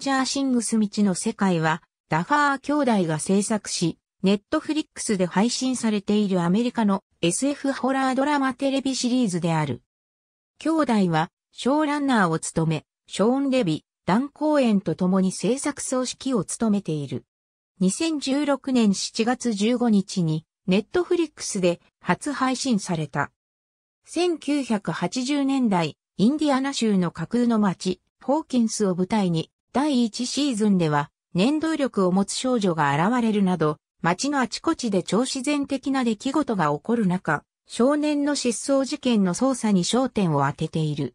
ジャーシングス道の世界は、ダファー兄弟が制作し、ネットフリックスで配信されているアメリカの SF ホラードラマテレビシリーズである。兄弟は、ショーランナーを務め、ショーン・レビ、ダン・コーエンと共に制作総指揮を務めている。2016年7月15日に、ネットフリックスで初配信された。1980年代、インディアナ州の架空のフホーキンスを舞台に、第1シーズンでは粘土力を持つ少女が現れるなど、街のあちこちで超自然的な出来事が起こる中、少年の失踪事件の捜査に焦点を当てている。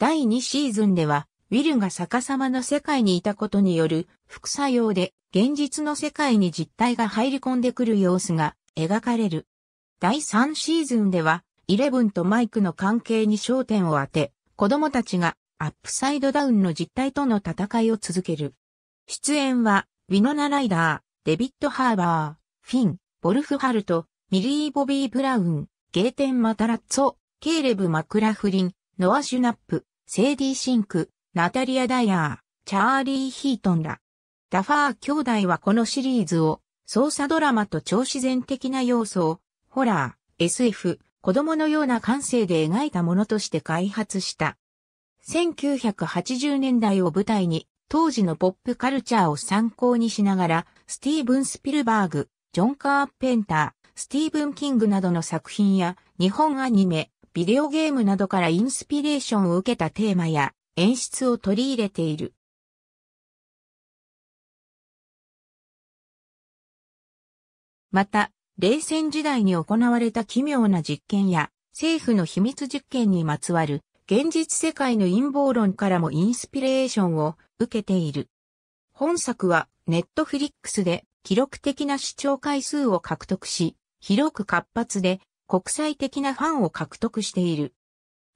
第2シーズンでは、ウィルが逆さまの世界にいたことによる副作用で現実の世界に実体が入り込んでくる様子が描かれる。第3シーズンでは、イレブンとマイクの関係に焦点を当て、子供たちがアップサイドダウンの実態との戦いを続ける。出演は、ウィノナ・ライダー、デビッド・ハーバー、フィン、ボルフ・ハルト、ミリー・ボビー・ブラウン、ゲーテン・マタラッツォ、ケーレブ・マクラフリン、ノア・シュナップ、セーディ・シンク、ナタリア・ダイヤー、チャーリー・ヒートンら。ダファー兄弟はこのシリーズを、操作ドラマと超自然的な要素を、ホラー、SF、子供のような感性で描いたものとして開発した。1980年代を舞台に、当時のポップカルチャーを参考にしながら、スティーブン・スピルバーグ、ジョン・カーペンター、スティーブン・キングなどの作品や、日本アニメ、ビデオゲームなどからインスピレーションを受けたテーマや演出を取り入れている。また、冷戦時代に行われた奇妙な実験や政府の秘密実験にまつわる現実世界の陰謀論からもインスピレーションを受けている。本作はネットフリックスで記録的な視聴回数を獲得し、広く活発で国際的なファンを獲得している。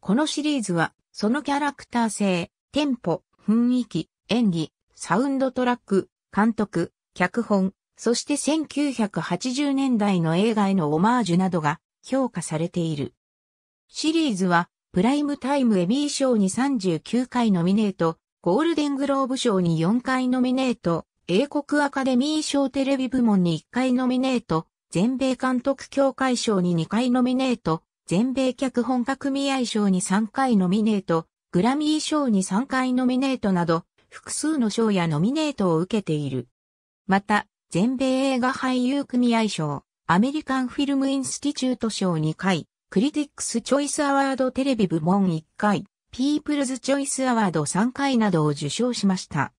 このシリーズは、そのキャラクター性、テンポ、雰囲気、演技、サウンドトラック、監督、脚本、そして1980年代の映画へのオマージュなどが評価されている。シリーズはプライムタイムエミー賞に39回ノミネート、ゴールデングローブ賞に4回ノミネート、英国アカデミー賞テレビ部門に1回ノミネート、全米監督協会賞に2回ノミネート、全米脚本家組合賞に3回ノミネート、グラミー賞に3回ノミネートなど、複数の賞やノミネートを受けている。また、全米映画俳優組合賞、アメリカンフィルムインスティチュート賞2回、クリティックス・チョイス・アワードテレビ部門1回、ピープルズ・チョイス・アワード3回などを受賞しました。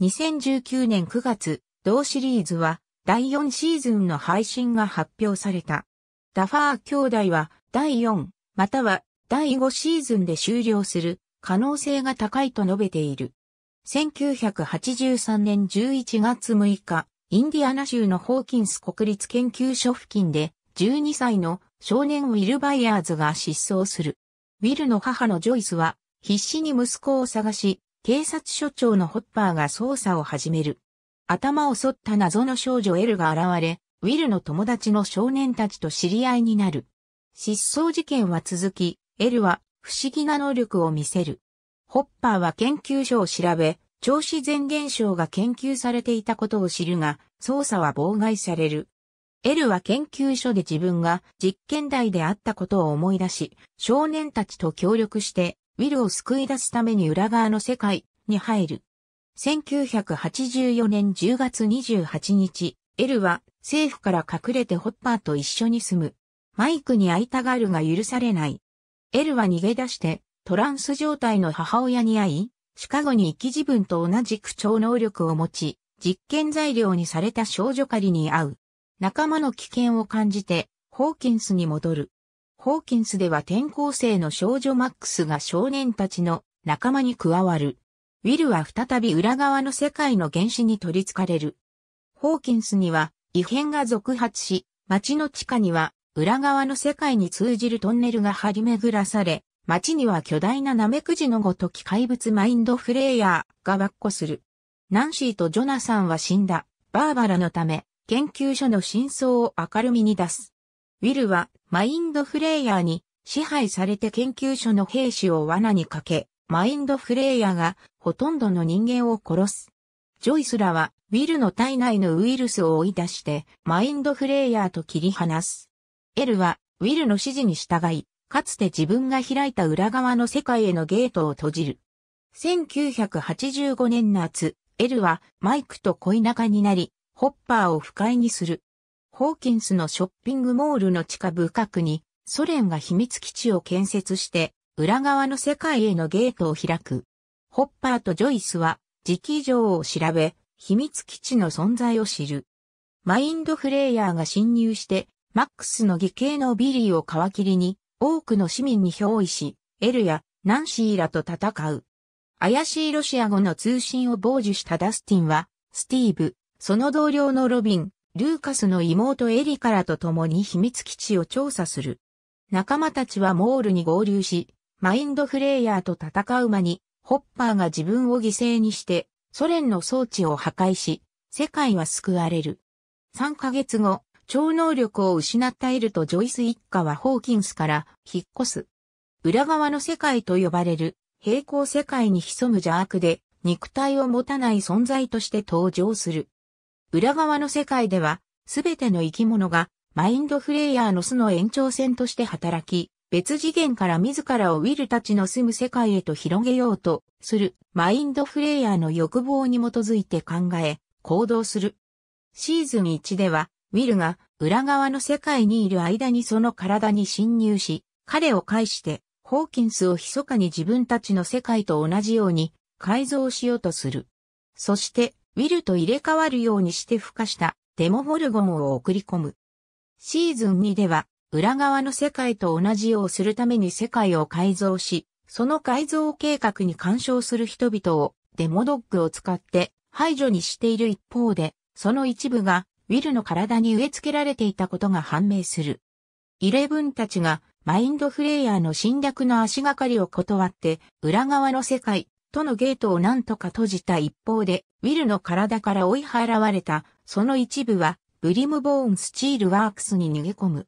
2019年9月、同シリーズは第4シーズンの配信が発表された。ダファー兄弟は第4、または第5シーズンで終了する可能性が高いと述べている。1983年11月6日、インディアナ州のホーキンス国立研究所付近で12歳の少年ウィル・バイヤーズが失踪する。ウィルの母のジョイスは必死に息子を探し、警察署長のホッパーが捜査を始める。頭を剃った謎の少女エルが現れ、ウィルの友達の少年たちと知り合いになる。失踪事件は続き、エルは不思議な能力を見せる。ホッパーは研究所を調べ、超自然現象が研究されていたことを知るが、捜査は妨害される。エルは研究所で自分が実験台であったことを思い出し、少年たちと協力して、ウィルを救い出すために裏側の世界に入る。1984年10月28日、エルは政府から隠れてホッパーと一緒に住む。マイクに会いたがるが許されない。エルは逃げ出して、トランス状態の母親に会い、シカゴに生き自分と同じ口調能力を持ち、実験材料にされた少女狩りに会う。仲間の危険を感じて、ホーキンスに戻る。ホーキンスでは転校生の少女マックスが少年たちの仲間に加わる。ウィルは再び裏側の世界の原始に取り憑かれる。ホーキンスには異変が続発し、街の地下には裏側の世界に通じるトンネルが張り巡らされ、街には巨大なナメクジのごとき怪物マインドフレイヤーがばっする。ナンシーとジョナサンは死んだ。バーバラのため、研究所の真相を明るみに出す。ウィルはマインドフレイヤーに支配されて研究所の兵士を罠にかけ、マインドフレイヤーがほとんどの人間を殺す。ジョイスらはウィルの体内のウイルスを追い出してマインドフレイヤーと切り離す。エルはウィルの指示に従い、かつて自分が開いた裏側の世界へのゲートを閉じる。1985年夏、エルはマイクと恋仲になり、ホッパーを不快にする。ホーキンスのショッピングモールの地下部画にソ連が秘密基地を建設して裏側の世界へのゲートを開く。ホッパーとジョイスは時期上を調べ秘密基地の存在を知る。マインドフレイヤーが侵入してマックスの義兄のビリーを皮切りに多くの市民に憑依し、エルやナンシーらと戦う。怪しいロシア語の通信を傍受したダスティンは、スティーブ、その同僚のロビン、ルーカスの妹エリカらと共に秘密基地を調査する。仲間たちはモールに合流し、マインドフレイヤーと戦う間に、ホッパーが自分を犠牲にして、ソ連の装置を破壊し、世界は救われる。3ヶ月後、超能力を失ったエルとジョイス一家はホーキンスから引っ越す。裏側の世界と呼ばれる平行世界に潜む邪悪で肉体を持たない存在として登場する。裏側の世界では、すべての生き物が、マインドフレイヤーの巣の延長線として働き、別次元から自らをウィルたちの住む世界へと広げようとするマインドフレイヤーの欲望に基づいて考え、行動する。シーズン1では、ウィルが裏側の世界にいる間にその体に侵入し、彼を介して、ホーキンスを密かに自分たちの世界と同じように改造しようとする。そして、ウィルと入れ替わるようにして孵化したデモホルゴンを送り込む。シーズン2では、裏側の世界と同じようするために世界を改造し、その改造計画に干渉する人々をデモドッグを使って排除にしている一方で、その一部がウィルの体に植え付けられていたことが判明する。イレブンたちがマインドフレイヤーの侵略の足がかりを断って裏側の世界とのゲートを何とか閉じた一方で、ウィルの体から追い払われた、その一部は、ブリムボーンスチールワークスに逃げ込む。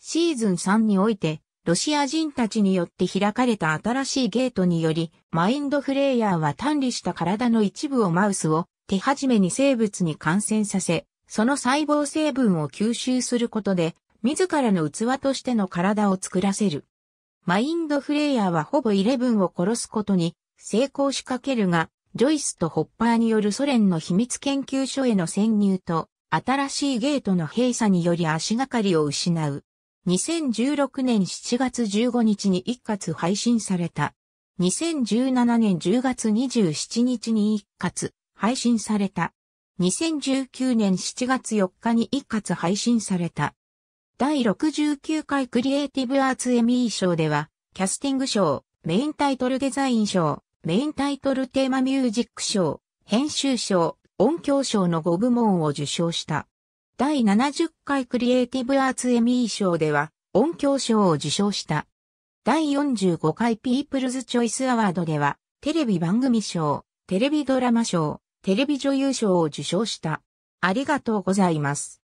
シーズン3において、ロシア人たちによって開かれた新しいゲートにより、マインドフレイヤーは単理した体の一部をマウスを手始めに生物に感染させ、その細胞成分を吸収することで、自らの器としての体を作らせる。マインドフレイヤーはほぼイレブンを殺すことに成功しかけるが、ジョイスとホッパーによるソ連の秘密研究所への潜入と、新しいゲートの閉鎖により足がかりを失う。2016年7月15日に一括配信された。2017年10月27日に一括配信された。2019年7月4日に一括配信された。第69回クリエイティブアーツエミー賞では、キャスティング賞、メインタイトルデザイン賞、メインタイトルテーマミュージック賞、編集賞、音響賞の5部門を受賞した。第70回クリエイティブアーツエミー賞では音響賞を受賞した。第45回ピープルズチョイスアワードではテレビ番組賞、テレビドラマ賞、テレビ女優賞を受賞した。ありがとうございます。